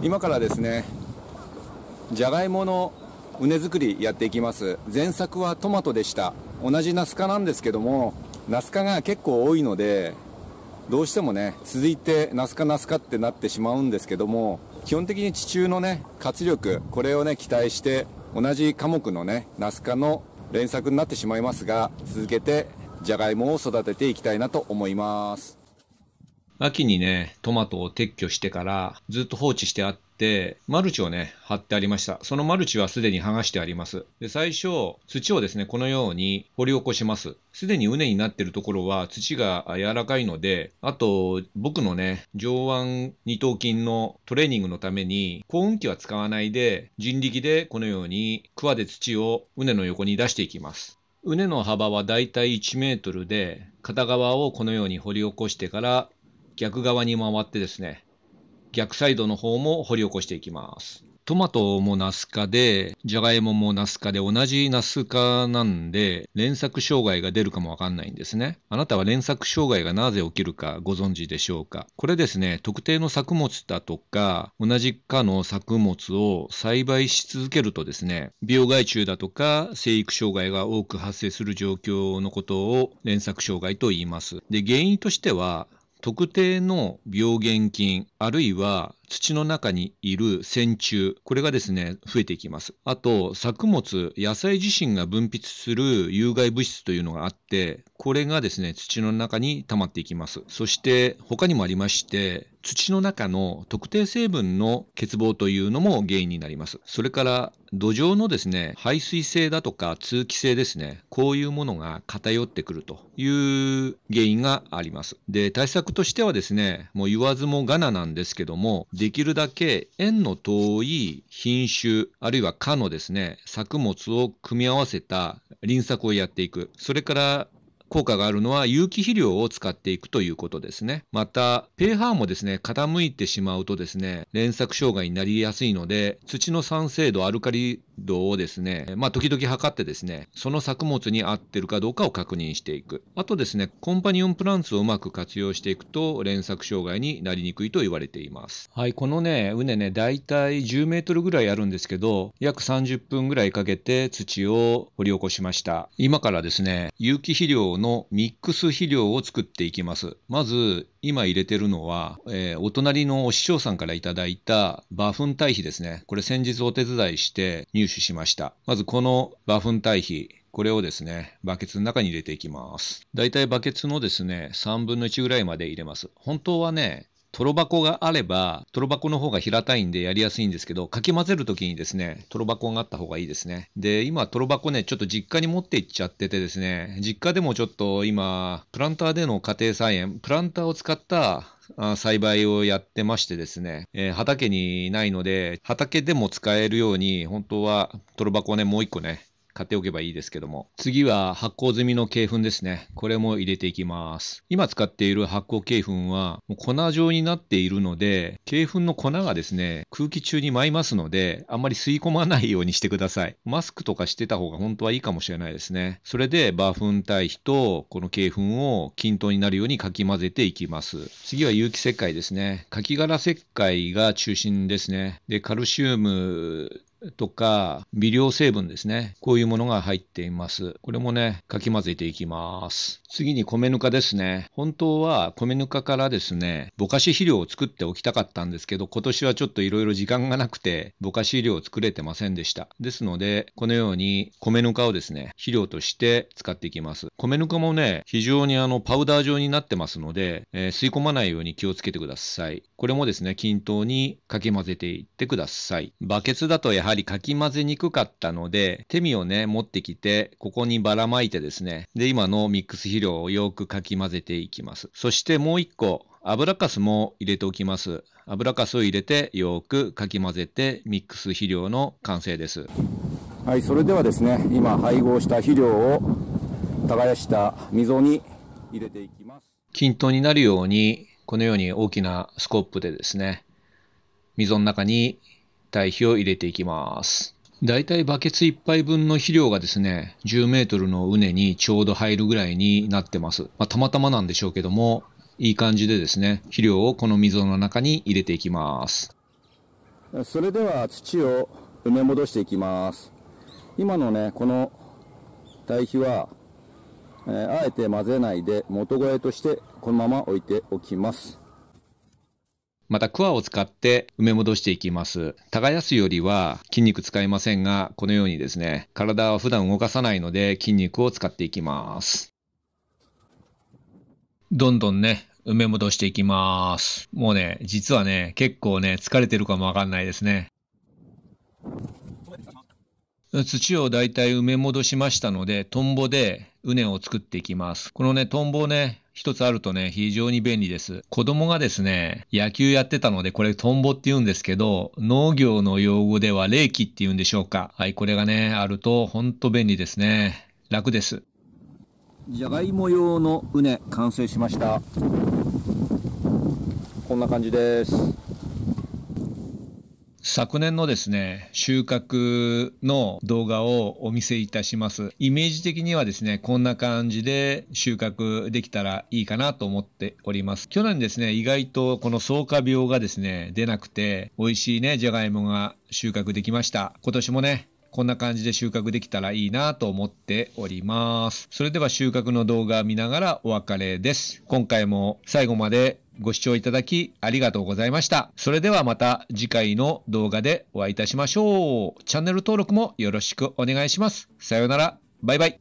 今からですねじゃがいもの畝作りやっていきます前作はトマトでした同じナス科なんですけどもナス科が結構多いのでどうしてもね続いてナス科ナス科ってなってしまうんですけども基本的に地中のね活力これをね期待して同じ科目のねナス科の連作になってしまいますが続けてじゃがいもを育てていきたいなと思います秋にね、トマトを撤去してからずっと放置してあって、マルチをね、貼ってありました。そのマルチはすでに剥がしてあります。で、最初、土をですね、このように掘り起こします。すでに畝になっているところは土が柔らかいので、あと、僕のね、上腕二頭筋のトレーニングのために、耕運機は使わないで、人力でこのように、クワで土を畝の横に出していきます。畝の幅はだいたい1メートルで、片側をこのように掘り起こしてから逆側に回ってですね、逆サイドの方も掘り起こしていきます。トマトもナス科で、じゃがいももナス科で、同じナス科なんで、連作障害が出るかもわかんないんですね。あなたは連作障害がなぜ起きるかご存知でしょうかこれですね、特定の作物だとか、同じ科の作物を栽培し続けるとですね、病害虫だとか、生育障害が多く発生する状況のことを連作障害と言います。で、原因としては、特定の病原菌、あるいは土の中にいる線虫、これがですね、増えていきます。あと、作物、野菜自身が分泌する有害物質というのがあって、これがですね、土の中に溜まっていきます。そして他にもありまして、土の中の特定成分の欠乏というのも原因になります。それから土壌のですね、排水性だとか通気性ですね、こういうものが偏ってくるという原因があります。で、対策としてはですね、もう言わずもがななんですけども、できるだけ縁の遠い品種、あるいは蚊のですね、作物を組み合わせた輪作をやっていく。それから効果があるのは有機肥料を使っていくということですね。また、pH もですね、傾いてしまうとですね、連作障害になりやすいので、土の酸性度、アルカリ度をですね、まあ、時々測ってですね、その作物に合ってるかどうかを確認していく。あとですね、コンパニオンプランツをうまく活用していくと、連作障害になりにくいと言われています。はい、このね、畝ね、だいたい10メートルぐらいあるんですけど、約30分ぐらいかけて土を掘り起こしました。今からですね、有機肥料のミックス肥料を作っていきます。まず、今入れてるのは、えー、お隣のお師匠さんからいただいたバフン堆肥ですね。これ先日お手伝いして入手しました。まずこのバフン堆肥、これをですね、バケツの中に入れていきます。だいたいバケツのですね、3分の1ぐらいまで入れます。本当はね、トロ箱があれば、トロ箱の方が平たいんでやりやすいんですけど、かき混ぜるときにですね、トロ箱があった方がいいですね。で、今、トロ箱ね、ちょっと実家に持って行っちゃっててですね、実家でもちょっと今、プランターでの家庭菜園、プランターを使った栽培をやってましてですね、えー、畑にないので、畑でも使えるように、本当はトロ箱をね、もう一個ね、買っておけばいいですけども。次は発酵済みの鶏粉ですね。これも入れていきます。今使っている発酵鶏粉はもう粉状になっているので、鶏粉の粉がですね、空気中に舞いますので、あんまり吸い込まないようにしてください。マスクとかしてた方が本当はいいかもしれないですね。それでバーフン堆肥とこの鶏粉を均等になるようにかき混ぜていきます。次は有機石灰ですね。かき殻石灰が中心ですね。で、カルシウムとか、微量成分ですね。こういうものが入っています。これもね、かき混ぜていきます。次に米ぬかですね。本当は米ぬかからですね、ぼかし肥料を作っておきたかったんですけど、今年はちょっといろいろ時間がなくて、ぼかし肥料を作れてませんでした。ですので、このように米ぬかをですね、肥料として使っていきます。米ぬかもね、非常にあの、パウダー状になってますので、えー、吸い込まないように気をつけてください。これもですね、均等にかき混ぜていってください。バケツだとやはりはりかき混ぜにくかったので、手身をね、持ってきて、ここにばらまいてですね、で、今のミックス肥料をよくかき混ぜていきます。そしてもう一個、油かすも入れておきます。油かすを入れてよくかき混ぜてミックス肥料の完成です。はい、それではですね、今配合した肥料を耕した溝に入れていきます。均等になるように、このように大きなスコップでですね、溝の中に堆肥を入れていきます。だいたいバケツ1杯分の肥料がですね、10メートルの畝にちょうど入るぐらいになってます。まあ、たまたまなんでしょうけども、いい感じでですね、肥料をこの溝の中に入れていきます。それでは土を埋め戻していきます。今のね、この堆肥は、えー、あえて混ぜないで元肥としてこのまま置いておきます。また、クワを使って埋め戻していきます。耕すよりは筋肉使いませんが、このようにですね、体は普段動かさないので筋肉を使っていきます。どんどんね、埋め戻していきます。もうね、実はね、結構ね、疲れてるかもわかんないですね。土をだいたい埋め戻しましたので、トンボで畝を作っていきます。このね、トンボね、一つあるとね、非常に便利です。子供がですね、野球やってたので、これトンボって言うんですけど、農業の用語では冷気って言うんでしょうか。はい、これがね、あるとほんと便利ですね。楽です。じゃがいも用の畝完成しました。こんな感じです。昨年のですね、収穫の動画をお見せいたします。イメージ的にはですね、こんな感じで収穫できたらいいかなと思っております。去年ですね、意外とこの草加病がですね、出なくて、美味しいね、じゃがいもが収穫できました。今年もね、こんな感じで収穫できたらいいなと思っております。それでは収穫の動画見ながらお別れです。今回も最後までご視聴いただきありがとうございました。それではまた次回の動画でお会いいたしましょう。チャンネル登録もよろしくお願いします。さようなら。バイバイ。